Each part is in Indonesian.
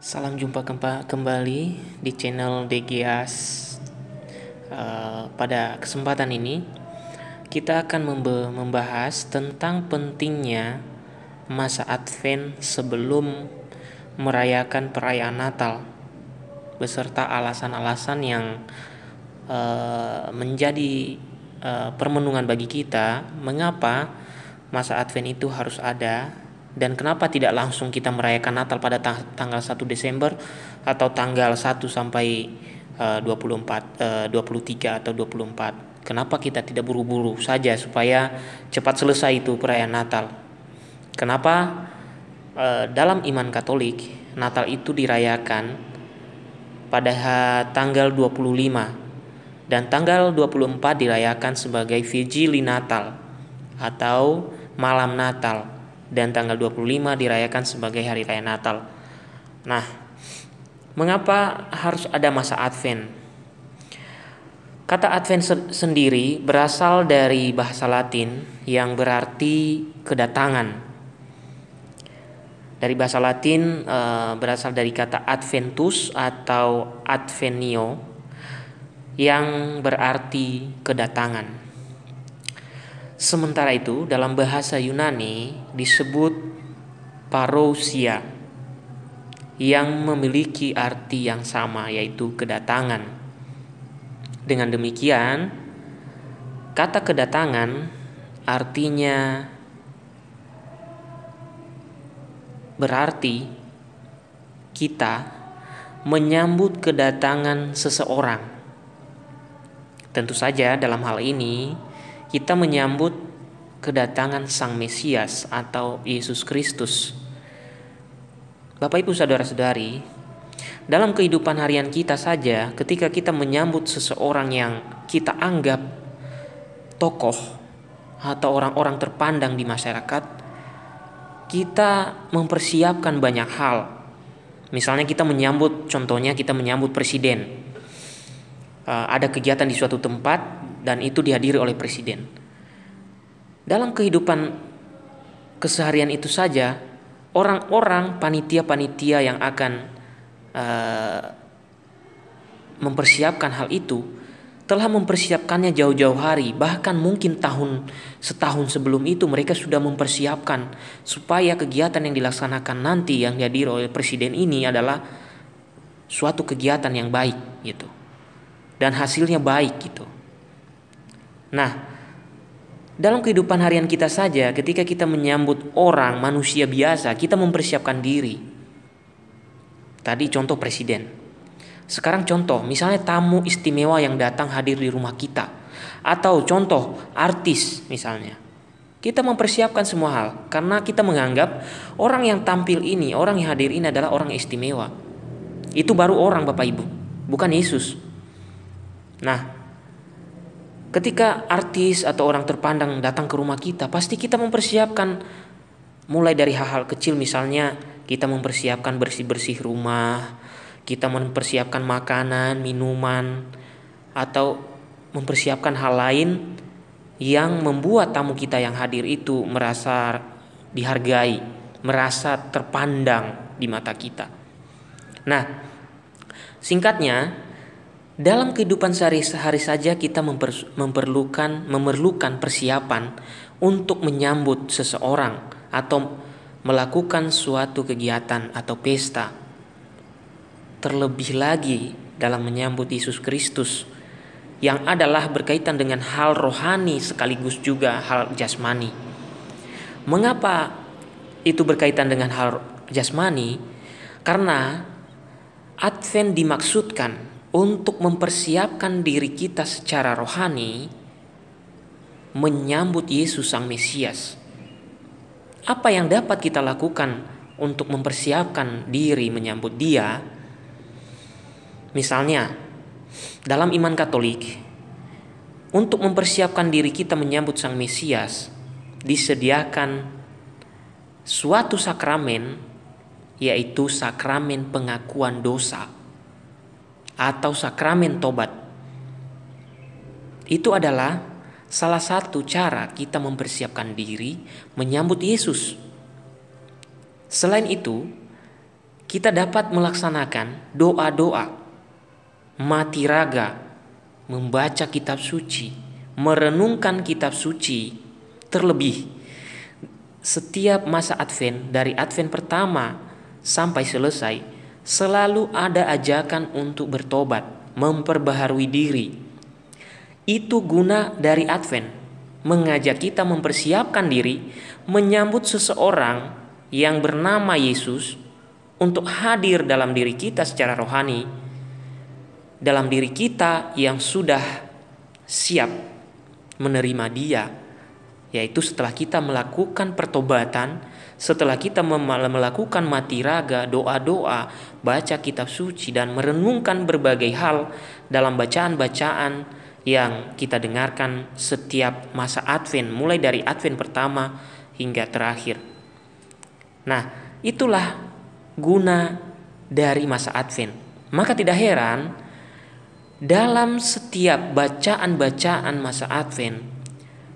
Salam jumpa kembali di channel DGAS. Uh, eh, pada kesempatan ini, kita akan membahas tentang pentingnya masa Advent sebelum merayakan perayaan Natal, beserta alasan-alasan yang uh, menjadi uh, permenungan bagi kita mengapa masa Advent itu harus ada dan kenapa tidak langsung kita merayakan Natal pada ta tanggal 1 Desember atau tanggal 1 sampai uh, 24 uh, 23 atau 24 kenapa kita tidak buru-buru saja supaya cepat selesai itu perayaan Natal kenapa uh, dalam iman Katolik Natal itu dirayakan pada tanggal 25 dan tanggal 24 dirayakan sebagai Vigili Natal atau malam Natal dan tanggal 25 dirayakan sebagai hari raya Natal. Nah, mengapa harus ada masa Advent? Kata Advent se sendiri berasal dari bahasa Latin yang berarti kedatangan. Dari bahasa Latin e, berasal dari kata adventus atau advenio yang berarti kedatangan. Sementara itu, dalam bahasa Yunani disebut parousia yang memiliki arti yang sama yaitu kedatangan. Dengan demikian, kata kedatangan artinya berarti kita menyambut kedatangan seseorang. Tentu saja dalam hal ini kita menyambut kedatangan Sang Mesias atau Yesus Kristus. Bapak Ibu saudara-saudari, dalam kehidupan harian kita saja ketika kita menyambut seseorang yang kita anggap tokoh atau orang-orang terpandang di masyarakat, kita mempersiapkan banyak hal. Misalnya kita menyambut, contohnya kita menyambut presiden. Eh, ada kegiatan di suatu tempat, dan itu dihadiri oleh presiden. Dalam kehidupan keseharian itu saja, orang-orang panitia-panitia yang akan uh, mempersiapkan hal itu telah mempersiapkannya jauh-jauh hari, bahkan mungkin tahun setahun sebelum itu mereka sudah mempersiapkan supaya kegiatan yang dilaksanakan nanti yang dihadiri oleh presiden ini adalah suatu kegiatan yang baik gitu. Dan hasilnya baik gitu. Nah, dalam kehidupan harian kita saja, ketika kita menyambut orang manusia biasa, kita mempersiapkan diri. Tadi contoh presiden. Sekarang contoh, misalnya tamu istimewa yang datang hadir di rumah kita. Atau contoh artis misalnya. Kita mempersiapkan semua hal karena kita menganggap orang yang tampil ini, orang yang hadir ini adalah orang istimewa. Itu baru orang Bapak Ibu, bukan Yesus. Nah, Ketika artis atau orang terpandang datang ke rumah kita, pasti kita mempersiapkan mulai dari hal-hal kecil misalnya kita mempersiapkan bersih-bersih rumah, kita mempersiapkan makanan, minuman atau mempersiapkan hal lain yang membuat tamu kita yang hadir itu merasa dihargai, merasa terpandang di mata kita. Nah, singkatnya dalam kehidupan sehari-hari saja kita memper, memperlukan memerlukan persiapan untuk menyambut seseorang atau melakukan suatu kegiatan atau pesta. Terlebih lagi dalam menyambut Yesus Kristus yang adalah berkaitan dengan hal rohani sekaligus juga hal jasmani. Mengapa itu berkaitan dengan hal jasmani? Karena Advent dimaksudkan untuk mempersiapkan diri kita secara rohani menyambut Yesus Sang Mesias. Apa yang dapat kita lakukan untuk mempersiapkan diri menyambut Dia? Misalnya, dalam iman Katolik, untuk mempersiapkan diri kita menyambut Sang Mesias, disediakan suatu sakramen, yaitu sakramen pengakuan dosa atau sakramen tobat. Itu adalah salah satu cara kita mempersiapkan diri menyambut Yesus. Selain itu, kita dapat melaksanakan doa-doa, mati raga, membaca kitab suci, merenungkan kitab suci, terlebih setiap masa Advent dari Advent pertama sampai selesai selalu ada ajakan untuk bertobat, memperbaharui diri. Itu guna dari Advent, mengajak kita mempersiapkan diri menyambut seseorang yang bernama Yesus untuk hadir dalam diri kita secara rohani, dalam diri kita yang sudah siap menerima Dia, yaitu setelah kita melakukan pertobatan setelah kita melakukan mati raga, doa-doa, baca kitab suci dan merenungkan berbagai hal dalam bacaan-bacaan yang kita dengarkan setiap masa Advent, mulai dari Advent pertama hingga terakhir. Nah, itulah guna dari masa Advent. Maka tidak heran dalam setiap bacaan-bacaan masa Advent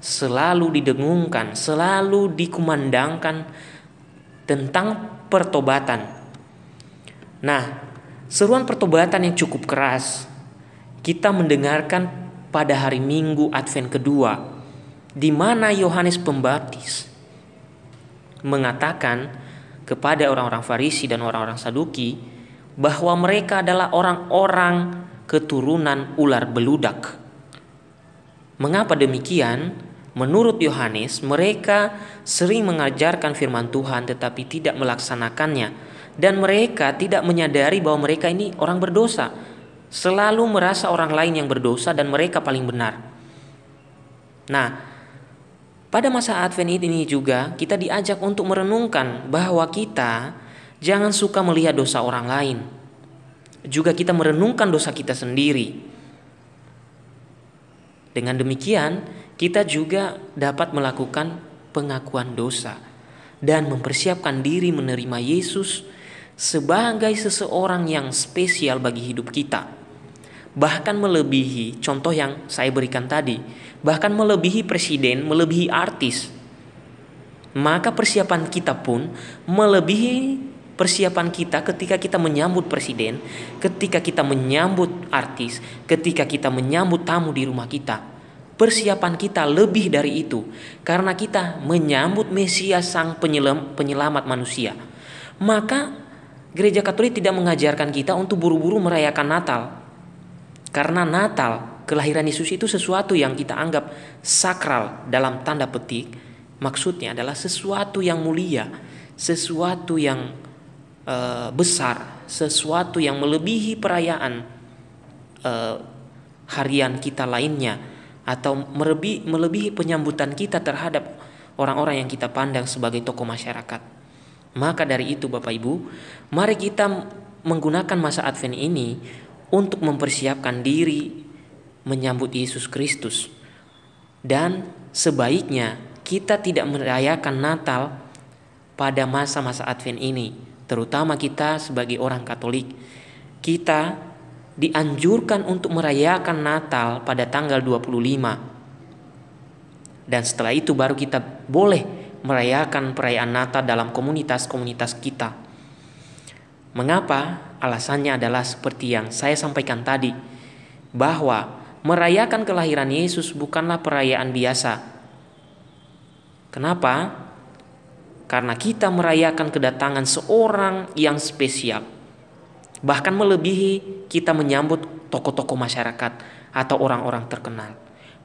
selalu didengungkan, selalu dikumandangkan tentang pertobatan. Nah, seruan pertobatan yang cukup keras kita mendengarkan pada hari Minggu Advent kedua, di mana Yohanes Pembaptis mengatakan kepada orang-orang Farisi dan orang-orang Saduki bahwa mereka adalah orang-orang keturunan ular beludak. Mengapa demikian? Menurut Yohanes, mereka sering mengajarkan firman Tuhan tetapi tidak melaksanakannya, dan mereka tidak menyadari bahwa mereka ini orang berdosa, selalu merasa orang lain yang berdosa, dan mereka paling benar. Nah, pada masa Advent ini juga kita diajak untuk merenungkan bahwa kita jangan suka melihat dosa orang lain. Juga kita merenungkan dosa kita sendiri. Dengan demikian, kita juga dapat melakukan pengakuan dosa dan mempersiapkan diri menerima Yesus sebagai seseorang yang spesial bagi hidup kita. Bahkan melebihi contoh yang saya berikan tadi, bahkan melebihi presiden, melebihi artis. Maka persiapan kita pun melebihi persiapan kita ketika kita menyambut presiden, ketika kita menyambut artis, ketika kita menyambut tamu di rumah kita persiapan kita lebih dari itu karena kita menyambut Mesias sang penyelam, penyelamat manusia. Maka gereja Katolik tidak mengajarkan kita untuk buru-buru merayakan Natal. Karena Natal, kelahiran Yesus itu sesuatu yang kita anggap sakral dalam tanda petik, maksudnya adalah sesuatu yang mulia, sesuatu yang e, besar, sesuatu yang melebihi perayaan e, harian kita lainnya atau melebihi, melebihi penyambutan kita terhadap orang-orang yang kita pandang sebagai tokoh masyarakat. Maka dari itu Bapak Ibu, mari kita menggunakan masa Advent ini untuk mempersiapkan diri menyambut Yesus Kristus. Dan sebaiknya kita tidak merayakan Natal pada masa-masa Advent ini, terutama kita sebagai orang Katolik. Kita dianjurkan untuk merayakan Natal pada tanggal 25. Dan setelah itu baru kita boleh merayakan perayaan Natal dalam komunitas-komunitas kita. Mengapa? Alasannya adalah seperti yang saya sampaikan tadi, bahwa merayakan kelahiran Yesus bukanlah perayaan biasa. Kenapa? Karena kita merayakan kedatangan seorang yang spesial, bahkan melebihi kita menyambut tokoh-tokoh masyarakat atau orang-orang terkenal.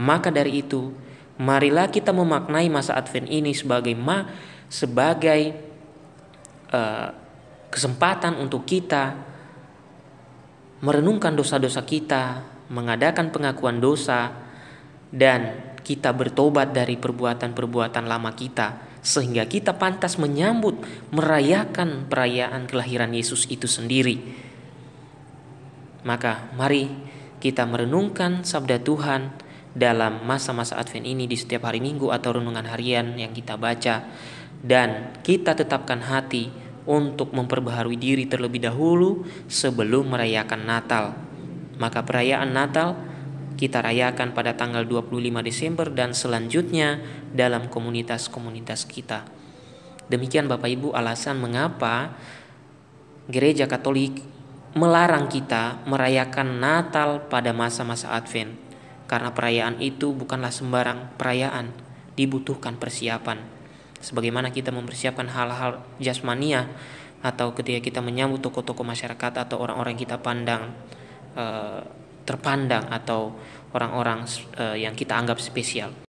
Maka dari itu, marilah kita memaknai masa Advent ini sebagai ma sebagai uh, kesempatan untuk kita merenungkan dosa-dosa kita, mengadakan pengakuan dosa dan kita bertobat dari perbuatan-perbuatan lama kita sehingga kita pantas menyambut merayakan perayaan kelahiran Yesus itu sendiri. Maka mari kita merenungkan sabda Tuhan dalam masa-masa Advent ini di setiap hari Minggu atau renungan harian yang kita baca dan kita tetapkan hati untuk memperbaharui diri terlebih dahulu sebelum merayakan Natal. Maka perayaan Natal kita rayakan pada tanggal 25 Desember dan selanjutnya dalam komunitas-komunitas kita. Demikian Bapak Ibu alasan mengapa Gereja Katolik melarang kita merayakan Natal pada masa-masa Advent karena perayaan itu bukanlah sembarang perayaan, dibutuhkan persiapan. Sebagaimana kita mempersiapkan hal-hal jasmania atau ketika kita menyambut tokoh-tokoh masyarakat atau orang-orang kita pandang eh, terpandang atau orang-orang eh, yang kita anggap spesial.